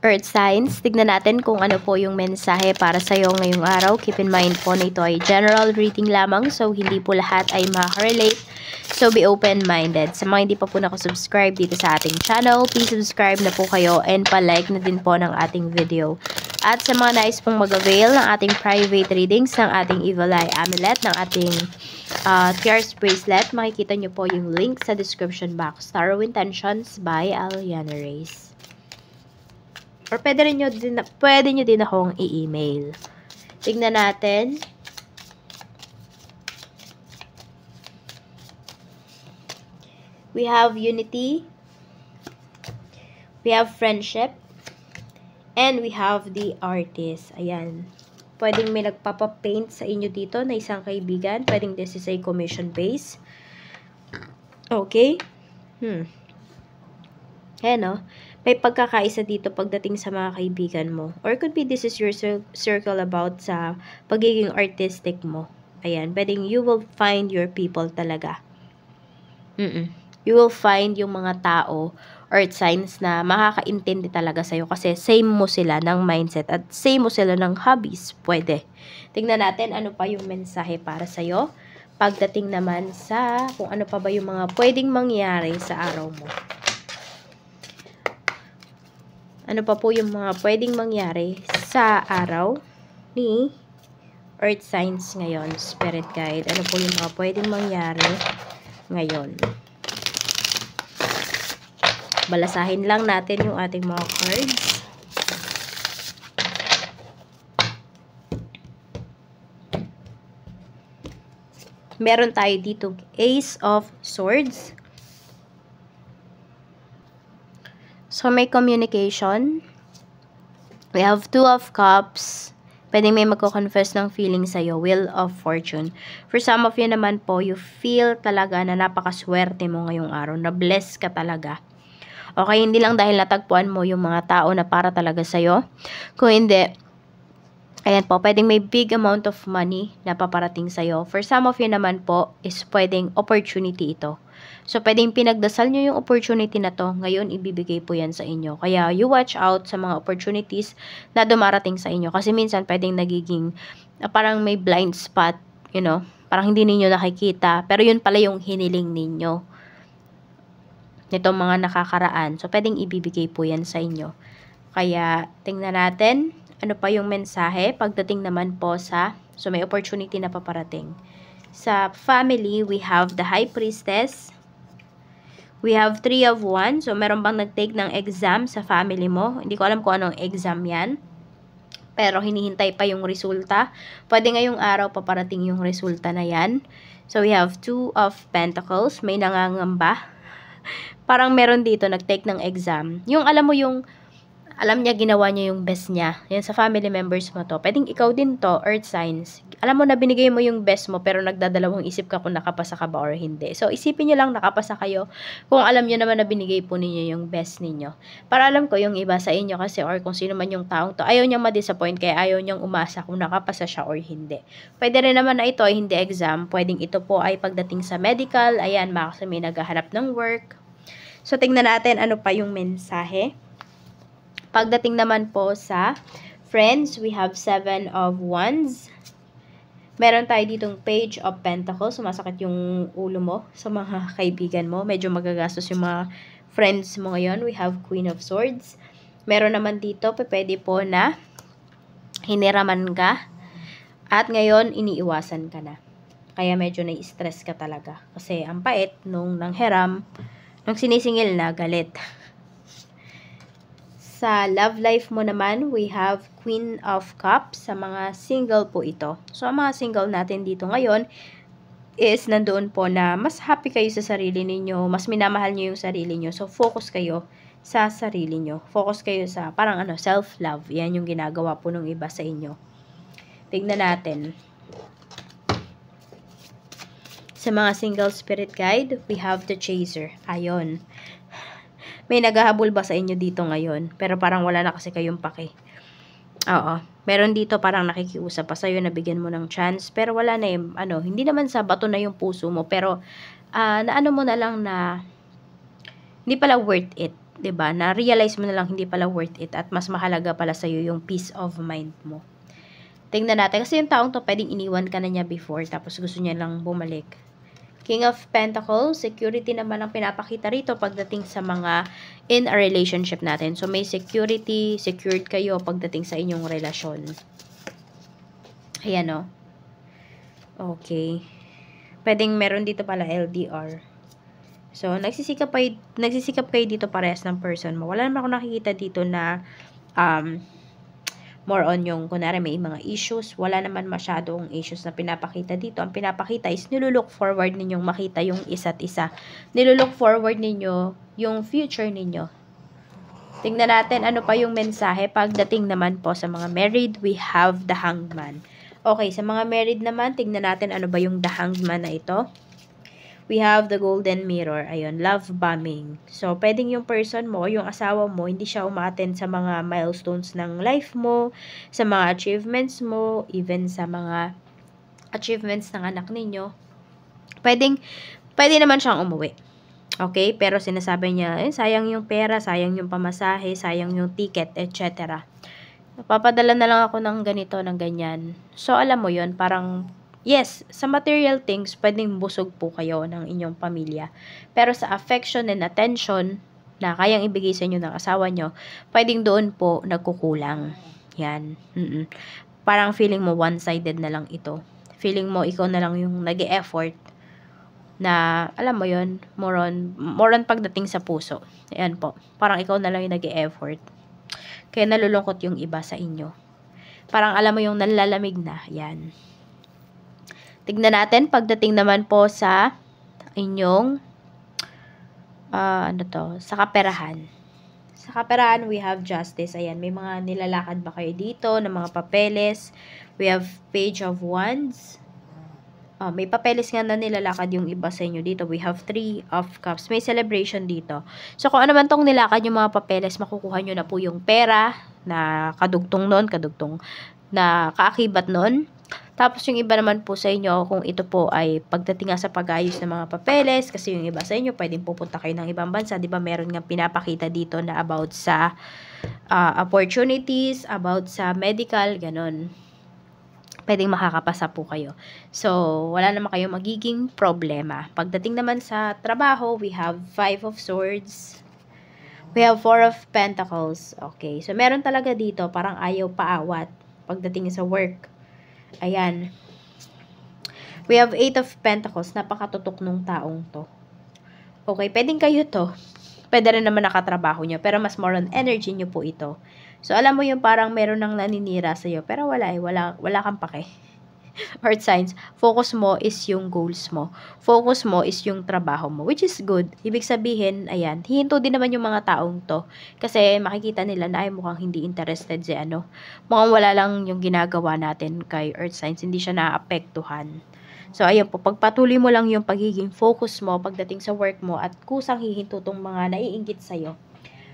Earth Signs, tignan natin kung ano po yung mensahe para sa'yo ngayong araw. Keep in mind po na ito ay general reading lamang so hindi po lahat ay ma-relate. So be open-minded. Sa mga hindi pa po subscribe dito sa ating channel, please subscribe na po kayo and pa-like na din po ng ating video. At sa mga nais pong mag-avail ng ating private readings ng ating Evil Eye Amulet, ng ating uh, Tears Bracelet, makikita nyo po yung link sa description box. Tarot Intentions by Aliana Reyes. Or pwede rin nyo din, pwede nyo din akong i-email. Tingnan natin. We have unity. We have friendship. And we have the artist. Ayan. Pwedeng may nagpapapaint sa inyo dito na isang kaibigan. Pwedeng this is a commission base. Okay. Hmm. Ayan eh, no? May pagkakaisa dito pagdating sa mga kaibigan mo. Or could be this is your circle about sa pagiging artistic mo. Ayan, pwedeng you will find your people talaga. Mm-mm. You will find yung mga tao or signs na makakaintindi talaga sa'yo kasi same mo sila ng mindset at same mo sila ng hobbies. Pwede. Tingnan natin ano pa yung mensahe para sa'yo pagdating naman sa kung ano pa ba yung mga pwedeng mangyari sa araw mo ano pa po yung mga pwedeng mangyari sa araw ni Earth Signs ngayon, Spirit Guide. Ano po yung mga pwedeng mangyari ngayon. Balasahin lang natin yung ating mga cards. Meron tayo dito Ace of Swords, So, may communication. We have two of cups. Pwede may magko-confess ng feeling sa'yo. Will of fortune. For some of you naman po, you feel talaga na napakaswerte mo ngayong araw. Na-bless ka talaga. Okay, hindi lang dahil natagpuan mo yung mga tao na para talaga sa'yo. Kung hindi, Ayan po, pwedeng may big amount of money na paparating sa'yo. For some of you naman po, is pwedeng opportunity ito. So, pwedeng pinagdasal nyo yung opportunity na to. Ngayon, ibibigay po yan sa inyo. Kaya, you watch out sa mga opportunities na dumarating sa inyo. Kasi minsan, pwedeng nagiging uh, parang may blind spot, you know. Parang hindi ninyo nakikita. Pero yun pala yung hiniling ninyo. Nitong mga nakakaraan. So, pwedeng ibibigay po yan sa inyo. Kaya, tingnan natin ano pa yung mensahe pagdating naman po sa, so may opportunity na paparating. Sa family, we have the High Priestess. We have three of one. So, meron bang nagtake ng exam sa family mo? Hindi ko alam kung anong exam yan. Pero, hinihintay pa yung resulta. Pwede ngayong araw paparating yung resulta na yan. So, we have two of pentacles. May nangangamba. Parang meron dito nagtake ng exam. Yung alam mo yung alam niya ginawa niya yung best niya. Yan sa family members mo to. Pwedeng ikaw din to, earth signs. Alam mo na binigay mo yung best mo pero nagdadalawang isip ka kung nakapasa ka ba or hindi. So isipin niyo lang nakapasa kayo kung alam niyo naman na binigay po ninyo yung best ninyo. Para alam ko yung iba sa inyo kasi or kung sino man yung taong to, ayaw niya ma-disappoint kaya ayaw niyang umasa kung nakapasa siya or hindi. Pwede rin naman na ito ay hindi exam. Pwedeng ito po ay pagdating sa medical. Ayan, baka may naghahanap ng work. So tingnan natin ano pa yung mensahe. Pagdating naman po sa friends, we have seven of wands. Meron tayo ditong page of pentacles. Sumasakit yung ulo mo sa mga kaibigan mo. Medyo magagastos yung mga friends mo ngayon. We have queen of swords. Meron naman dito, pwede po na hiniraman ka. At ngayon, iniiwasan ka na. Kaya medyo nai-stress ka talaga. Kasi ang pait nung nanghiram, nung sinisingil na galit. Sa love life mo naman, we have Queen of Cups. Sa mga single po ito. So, ang mga single natin dito ngayon is nandoon po na mas happy kayo sa sarili ninyo, mas minamahal nyo yung sarili nyo. So, focus kayo sa sarili nyo. Focus kayo sa parang ano, self-love. Yan yung ginagawa po ng iba sa inyo. Tignan natin. Sa mga single spirit guide, we have the chaser. Ayon. May naghahabol ba sa inyo dito ngayon? Pero parang wala na kasi kayong paki. Oo. Meron dito parang nakikiusap pa sa'yo, nabigyan mo ng chance. Pero wala na yung, ano, hindi naman sa bato na yung puso mo. Pero, uh, naano mo na lang na, hindi pala worth it. 'di ba? Na-realize mo na lang hindi pala worth it at mas mahalaga pala sa iyo yung peace of mind mo. Tingnan natin kasi yung taong to pwedeng iniwan ka na niya before tapos gusto niya lang bumalik. King of Pentacles, security naman ang pinapakita rito pagdating sa mga in a relationship natin. So, may security, secured kayo pagdating sa inyong relasyon. Ayan o. Oh. Okay. Pwedeng meron dito pala LDR. So, nagsisikap, kayo, nagsisikap kayo dito parehas ng person mo. Wala naman ako nakikita dito na um, More on yung, kunwari may mga issues, wala naman masyadong issues na pinapakita dito. Ang pinapakita is nilulook forward ninyong makita yung isa't isa. Nilulook forward ninyo yung future ninyo. Tingnan natin ano pa yung mensahe pagdating naman po sa mga married, we have the hangman. Okay, sa mga married naman, tingnan natin ano ba yung the hangman na ito we have the golden mirror. Ayun, love bombing. So, pwedeng yung person mo, yung asawa mo, hindi siya umaten sa mga milestones ng life mo, sa mga achievements mo, even sa mga achievements ng anak ninyo. Pwedeng, pwede naman siyang umuwi. Okay? Pero sinasabi niya, eh, sayang yung pera, sayang yung pamasahe, sayang yung ticket, etc. Papadala na lang ako ng ganito, ng ganyan. So, alam mo yon parang Yes, sa material things, pwedeng busog po kayo ng inyong pamilya. Pero sa affection and attention na kayang ibigay sa inyo ng asawa nyo, pwedeng doon po nagkukulang. Yan. Mm-mm. Parang feeling mo one-sided na lang ito. Feeling mo ikaw na lang yung nag effort na, alam mo yon more on, more on pagdating sa puso. Ayan po. Parang ikaw na lang yung nag effort Kaya nalulungkot yung iba sa inyo. Parang alam mo yung nalalamig na. Yan. Tignan natin pagdating naman po sa inyong uh, ano to, sa kaperahan. Sa kaperahan, we have justice. Ayan, may mga nilalakad ba kayo dito ng mga papeles. We have page of wands. Uh, may papeles nga na nilalakad yung iba sa inyo dito. We have three of cups. May celebration dito. So, kung ano man tong nilakad yung mga papeles, makukuha nyo na po yung pera na kadugtong noon, kadugtong na kaakibat noon tapos yung iba naman po sa inyo kung ito po ay pagdating sa pag-ayos ng mga papeles kasi yung iba sa inyo pwedeng pupunta kayo ng ibang bansa, 'di ba? Meron nga pinapakita dito na about sa uh, opportunities, about sa medical, ganun pwedeng makakapasa po kayo. So, wala naman kayong magiging problema. Pagdating naman sa trabaho, we have Five of Swords. We have Four of Pentacles. Okay. So, meron talaga dito, parang ayaw paawat pagdating sa work. Ayan. We have Eight of Pentacles. Napakatutok nung taong to. Okay, pwedeng kayo to. Pwede rin naman nakatrabaho nyo, pero mas more on energy nyo po ito. So, alam mo yung parang meron nang naninira sa'yo, pero wala eh, wala, wala kang pake. Earth signs, focus mo is yung goals mo. Focus mo is yung trabaho mo, which is good. Ibig sabihin, ayan, hihinto din naman yung mga taong to. Kasi makikita nila na ay mukhang hindi interested si ano. Mukhang wala lang yung ginagawa natin kay Earth signs, hindi siya naapektuhan. So, ayun po, pagpatuloy mo lang yung pagiging focus mo pagdating sa work mo at kusang hihinto tong mga naiingit sa'yo.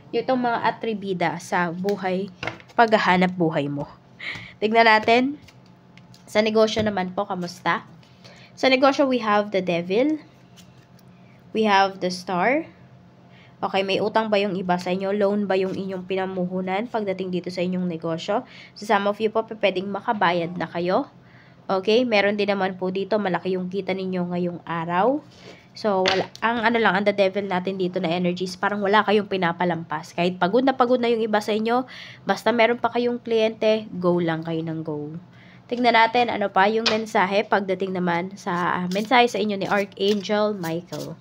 Itong mga atribida sa buhay, paghahanap buhay mo. Tignan natin. Sa negosyo naman po, kamusta? Sa negosyo, we have the devil. We have the star. Okay, may utang ba yung iba sa inyo? Loan ba yung inyong pinamuhunan pagdating dito sa inyong negosyo? So, some of you po, pwedeng makabayad na kayo. Okay, meron din naman po dito, malaki yung kita ninyo ngayong araw. So, wala, ang ano lang, ang the devil natin dito na energies, parang wala kayong pinapalampas. Kahit pagod na pagod na yung iba sa inyo, basta meron pa kayong kliyente, go lang kayo ng go. Tingnan natin ano pa yung mensahe pagdating naman sa ah, mensahe sa inyo ni Archangel Michael.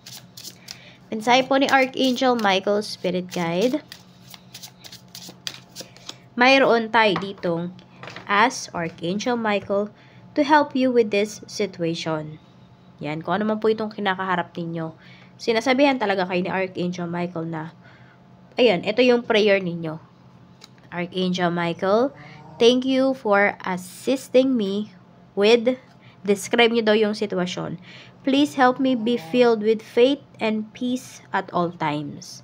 Mensahe po ni Archangel Michael Spirit Guide. Mayroon tayo ditong as Archangel Michael to help you with this situation. Yan, kung ano man po itong kinakaharap ninyo. Sinasabihan talaga kay ni Archangel Michael na, ayan, ito yung prayer ninyo. Archangel Michael, Thank you for assisting me with Describe niyo daw yung sitwasyon. Please help me be filled with faith and peace at all times.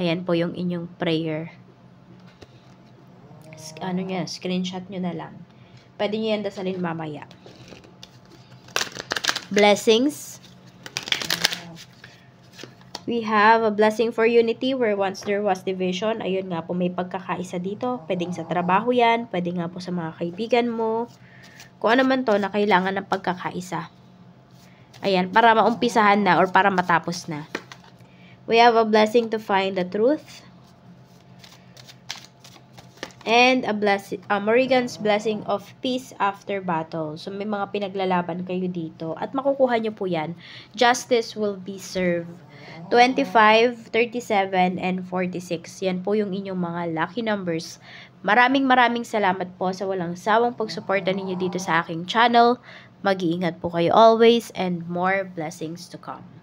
Ayan po yung inyong prayer. Ano niya, screenshot niyo na lang. Pwede niyo yan dasalin mamaya. Blessings We have a blessing for unity where once there was division. Ayun nga po, may pagkakaisa dito. Pwedeng sa trabaho yan. Pwede nga po sa mga kaibigan mo. Kung ano man to na kailangan ng pagkakaisa. Ayan, para maumpisahan na or para matapos na. We have a blessing to find the truth and a bless uh, Morrigan's Blessing of Peace After Battle. So, may mga pinaglalaban kayo dito. At makukuha niyo po yan. Justice will be served. 25, 37, and 46. Yan po yung inyong mga lucky numbers. Maraming maraming salamat po sa walang sawang pagsuporta ninyo dito sa aking channel. Mag-iingat po kayo always and more blessings to come.